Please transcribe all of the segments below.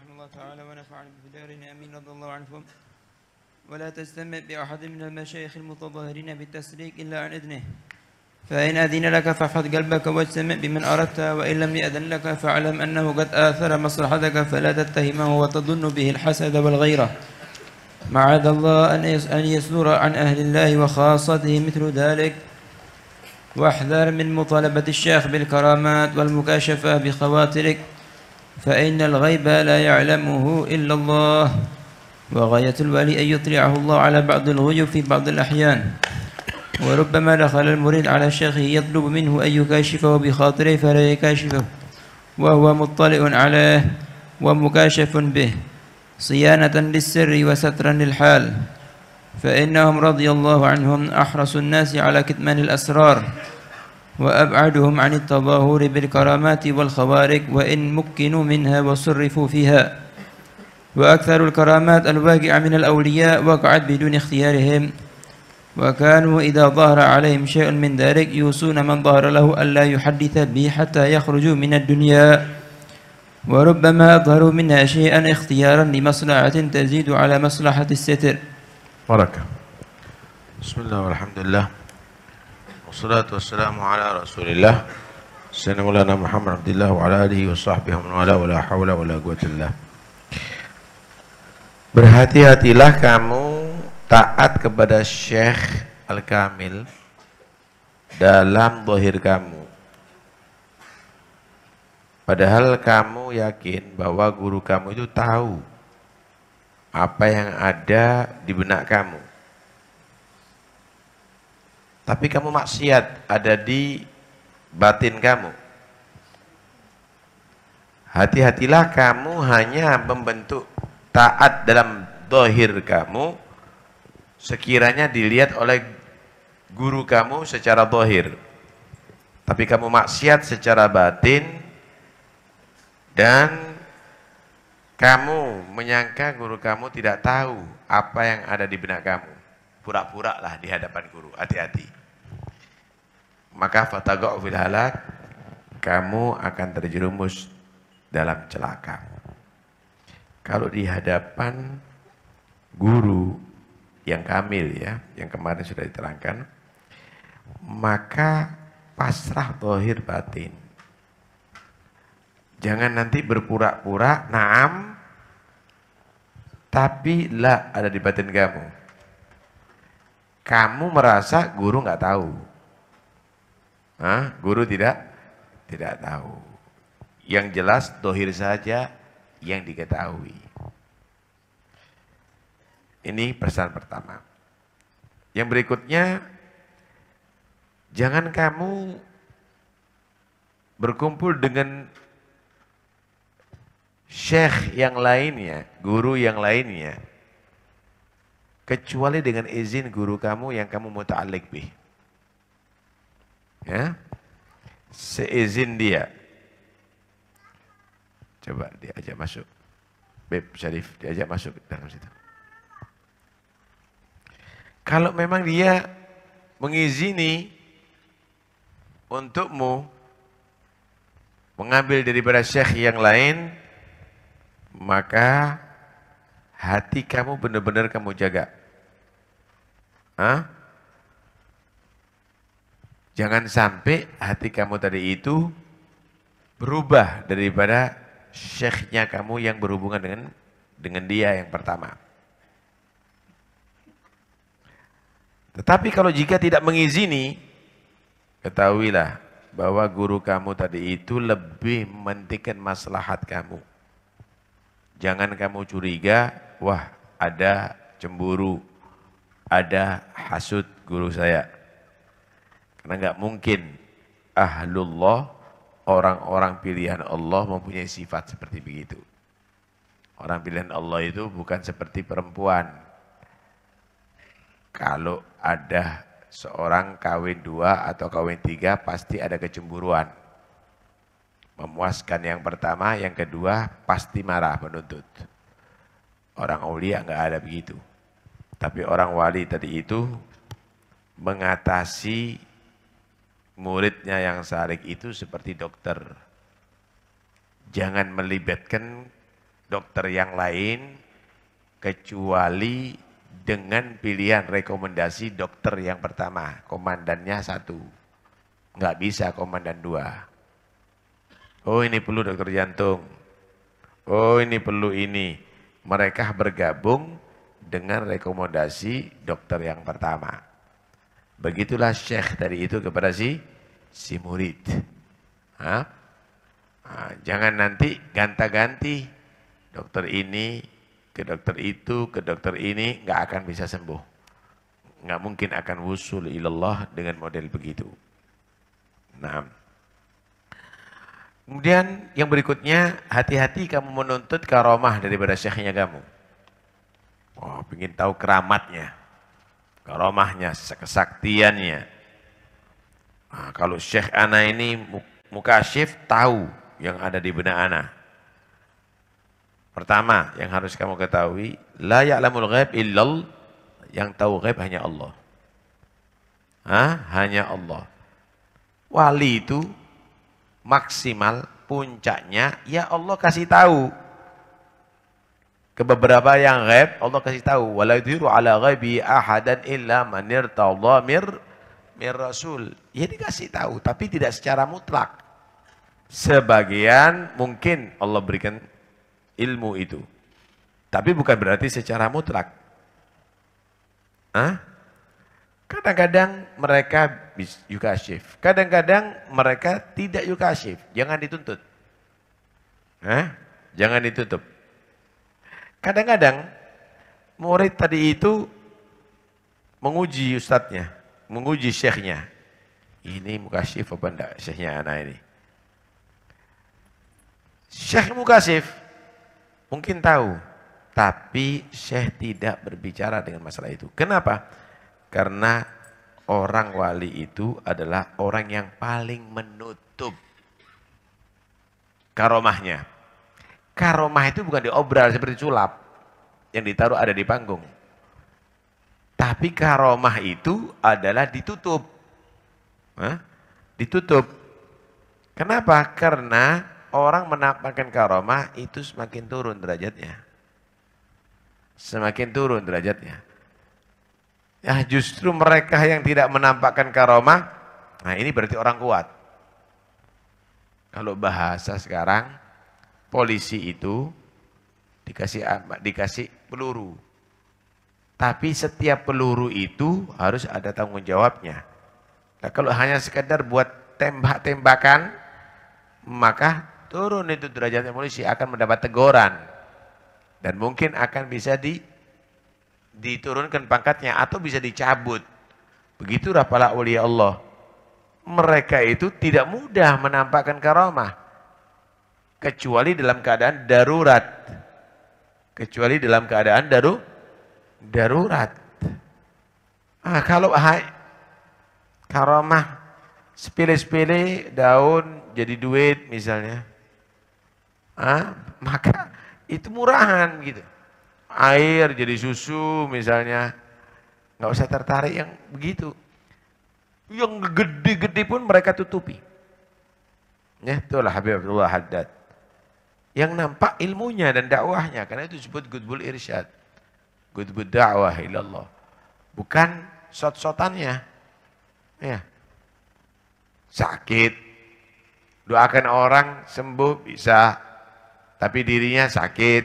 رحمه الله تعالى ونفعني بدارهم امين رضي الله عنهم ولا تستمع باحد من المشايخ المتظاهرين بالتسريق الا عن اذنه فإن أذن لك فاحفظ قلبك واجتمع بمن أردت وإن لم يأذن لك فاعلم أنه قد آثر مصلحتك فلا تتهمه وتظن به الحسد والغيرة معاذ الله أن يصدر عن أهل الله وخاصته مثل ذلك واحذر من مطالبة الشيخ بالكرامات والمكاشفة بخواطرك فإن الغيب لا يعلمه إلا الله وغاية الولي أن يطلعه الله على بعض الغيوب في بعض الأحيان وربما دخل المريد على شيخه يطلب منه أن يكاشفه بخاطره فلا يكاشفه وهو مطلع عليه ومكاشف به صيانة للسر وسترا للحال فإنهم رضي الله عنهم أحرص الناس على كتمان الأسرار وأبعدهم عن التظاهر بالكرامات والخوارق وإن مكنوا منها وصرفوا فيها وأكثر الكرامات الواقعة من الأولياء وقعت بدون اختيارهم وكانوا إذا ظهر عليهم شيء من ذلك يوصون من ظهر له ألا يحدث به حتى يخرجوا من الدنيا وربما أظهروا منها شيئا اختيارا لمصلحة تزيد على مصلحة الستر بركة بسم الله والحمد لله Wassalatu wassalamu ala rasulillah Sayyidina Maulana Muhammad Abdillah wa ala alihi wa sahbihi wa ala wala la hawla wala la quwatillah Berhati-hatilah kamu taat kepada Syekh Al-Kamil dalam zahir kamu Padahal kamu yakin bahwa guru kamu itu tahu apa yang ada di benak kamu. Tapi kamu maksiat ada di batin kamu. Hati-hatilah kamu hanya membentuk taat dalam dohir kamu sekiranya dilihat oleh guru kamu secara dohir. Tapi kamu maksiat secara batin dan kamu menyangka guru kamu tidak tahu apa yang ada di benak kamu pura pura lah di hadapan guru. Hati-hati. Maka fatagok fil halak, kamu akan terjerumus dalam celaka. Kalau di hadapan guru yang kamil ya, yang kemarin sudah diterangkan, maka pasrah dohir batin. Jangan nanti berpura-pura, naam, tapi lah ada di batin kamu kamu merasa guru nggak tahu. Hah? Guru tidak tidak tahu. Yang jelas dohir saja yang diketahui. Ini pesan pertama. Yang berikutnya, jangan kamu berkumpul dengan syekh yang lainnya, guru yang lainnya, kecuali dengan izin guru kamu yang kamu mau taalik bih. Ya. Seizin dia. Coba diajak masuk. Beb Syarif diajak masuk dalam situ. Kalau memang dia mengizini untukmu mengambil daripada syekh yang lain, maka hati kamu benar-benar kamu jaga. Hah? Jangan sampai hati kamu tadi itu berubah daripada syekhnya kamu yang berhubungan dengan dengan dia yang pertama. Tetapi kalau jika tidak mengizini, ketahuilah bahwa guru kamu tadi itu lebih mementingkan maslahat kamu. Jangan kamu curiga, wah ada cemburu, ada hasud guru saya. Karena nggak mungkin ahlullah, orang-orang pilihan Allah mempunyai sifat seperti begitu. Orang pilihan Allah itu bukan seperti perempuan. Kalau ada seorang kawin dua atau kawin tiga pasti ada kecemburuan. Memuaskan yang pertama, yang kedua pasti marah menuntut. Orang awliya nggak ada begitu. Tapi orang wali tadi itu mengatasi muridnya yang salik itu seperti dokter. Jangan melibatkan dokter yang lain kecuali dengan pilihan rekomendasi dokter yang pertama, komandannya satu. Enggak bisa komandan dua. Oh ini perlu dokter jantung. Oh ini perlu ini. Mereka bergabung dengan rekomendasi dokter yang pertama. Begitulah syekh tadi itu kepada si si murid. Hah? Nah, jangan nanti ganta-ganti dokter ini ke dokter itu ke dokter ini nggak akan bisa sembuh. Nggak mungkin akan wusul ilallah dengan model begitu. Nah, kemudian yang berikutnya hati-hati kamu menuntut karomah daripada syekhnya kamu. Oh, ingin tahu keramatnya, karomahnya, kesaktiannya. Nah, kalau Syekh Ana ini mukasyif tahu yang ada di benak Ana. Pertama yang harus kamu ketahui, la ya'lamul ghaib illal yang tahu ghaib hanya Allah. Hah? Hanya Allah. Wali itu maksimal puncaknya ya Allah kasih tahu ke beberapa yang gaib Allah kasih tahu wala yudhiru ala ghaibi ahadan illa man irtadha mir mir rasul ya dikasih tahu tapi tidak secara mutlak sebagian mungkin Allah berikan ilmu itu tapi bukan berarti secara mutlak Hah? kadang-kadang mereka yukasif kadang-kadang mereka tidak yukasif jangan dituntut Hah? jangan ditutup Kadang-kadang murid tadi itu menguji ustadznya, menguji syekhnya. Ini mukasif apa enggak syekhnya anak ini? Syekh mukasif mungkin tahu, tapi syekh tidak berbicara dengan masalah itu. Kenapa? Karena orang wali itu adalah orang yang paling menutup karomahnya. Karomah itu bukan diobral seperti culap yang ditaruh ada di panggung. Tapi karomah itu adalah ditutup. Hah? Ditutup. Kenapa? Karena orang menampakkan karomah itu semakin turun derajatnya. Semakin turun derajatnya. Ya justru mereka yang tidak menampakkan karomah, nah ini berarti orang kuat. Kalau bahasa sekarang, polisi itu dikasih dikasih peluru. Tapi setiap peluru itu harus ada tanggung jawabnya. Nah, kalau hanya sekedar buat tembak-tembakan, maka turun itu derajatnya polisi akan mendapat teguran dan mungkin akan bisa di diturunkan pangkatnya atau bisa dicabut. Begitu para wali Allah. Mereka itu tidak mudah menampakkan karamah kecuali dalam keadaan darurat. Kecuali dalam keadaan daru darurat. Ah, kalau hai, karomah sepilih sepele daun jadi duit misalnya. Ah, maka itu murahan gitu. Air jadi susu misalnya. Nggak usah tertarik yang begitu. Yang gede-gede pun mereka tutupi. Ya, itulah Habib Abdullah Haddad yang nampak ilmunya dan dakwahnya karena itu disebut gudbul irsyad gudbul dakwah ilallah bukan sot-sotannya ya sakit doakan orang sembuh bisa tapi dirinya sakit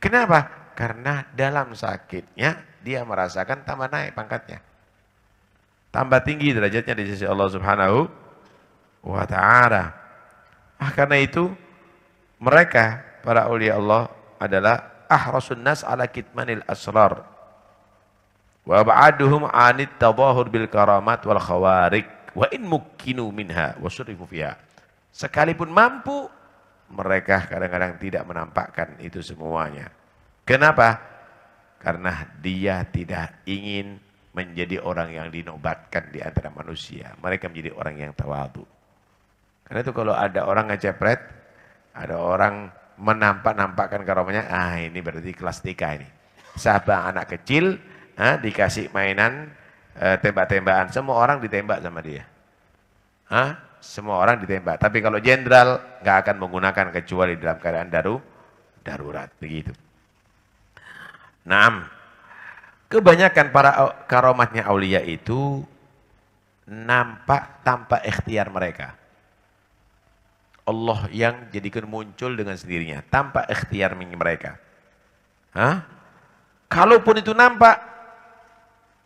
kenapa karena dalam sakitnya dia merasakan tambah naik pangkatnya tambah tinggi derajatnya di sisi Allah Subhanahu wa taala ah karena itu mereka, para uli Allah adalah ahrasun nas ala kitmanil asrar. Wa ba'aduhum anit tadahur bil karamat wal khawarik. Wa in mukkinu minha wa surifu fiha. Sekalipun mampu, mereka kadang-kadang tidak menampakkan itu semuanya. Kenapa? Karena dia tidak ingin menjadi orang yang dinobatkan di antara manusia. Mereka menjadi orang yang tawadu. Karena itu kalau ada orang ngecepret, ada orang menampak-nampakkan karomahnya, ah ini berarti kelas tiga ini. Sahabat anak kecil ah, dikasih mainan eh, tembak-tembakan, semua orang ditembak sama dia. Ah, semua orang ditembak. Tapi kalau jenderal nggak akan menggunakan kecuali dalam keadaan daru, darurat begitu. Enam, Kebanyakan para karomahnya aulia itu nampak tanpa ikhtiar mereka. Allah yang jadikan muncul dengan sendirinya tanpa ikhtiar mereka. Hah? Kalaupun itu nampak,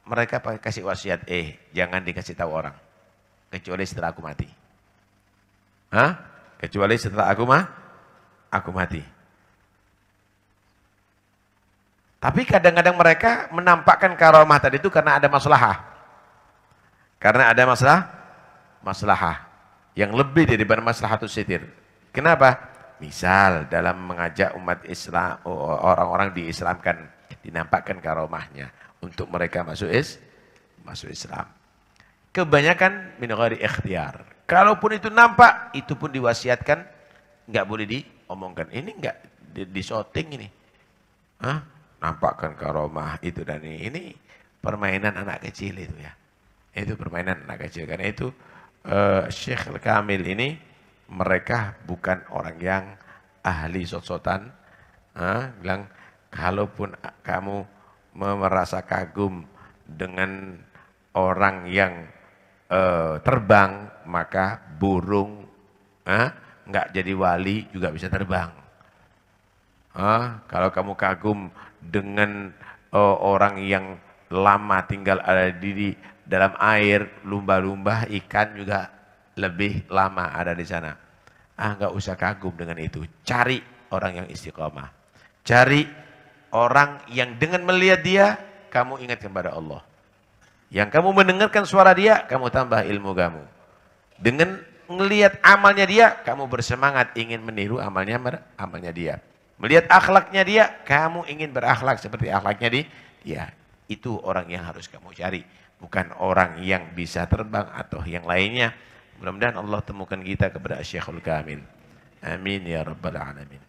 mereka pakai kasih wasiat, eh jangan dikasih tahu orang. Kecuali setelah aku mati. Hah? Kecuali setelah aku mah, aku mati. Tapi kadang-kadang mereka menampakkan karomah tadi itu karena ada masalah. Karena ada masalah, masalah yang lebih daripada masalah satu sitir. Kenapa? Misal dalam mengajak umat Islam orang-orang diislamkan, dinampakkan karomahnya untuk mereka masuk is masuk Islam. Kebanyakan minoritas ikhtiar. Kalaupun itu nampak, itu pun diwasiatkan nggak boleh diomongkan. Ini nggak shooting ini. Hah? Nampakkan karomah itu dan ini. Ini permainan anak kecil itu ya. Itu permainan anak kecil karena itu uh, Syekh Kamil ini mereka bukan orang yang ahli sot-sotan. Uh, bilang kalaupun kamu merasa kagum dengan orang yang uh, terbang maka burung uh, nggak jadi wali juga bisa terbang. Uh, kalau kamu kagum dengan uh, orang yang lama tinggal ada di dalam air, lumba-lumba, ikan juga lebih lama ada di sana. Ah nggak usah kagum dengan itu. Cari orang yang istiqomah. Cari orang yang dengan melihat dia, kamu ingatkan kepada Allah. Yang kamu mendengarkan suara dia, kamu tambah ilmu kamu. Dengan melihat amalnya dia, kamu bersemangat ingin meniru amalnya amalnya dia. Melihat akhlaknya dia, kamu ingin berakhlak seperti akhlaknya dia. Ya, Itu orang yang harus kamu cari bukan orang yang bisa terbang atau yang lainnya. Mudah-mudahan Allah temukan kita kepada Syekhul Kamil. Amin ya rabbal alamin.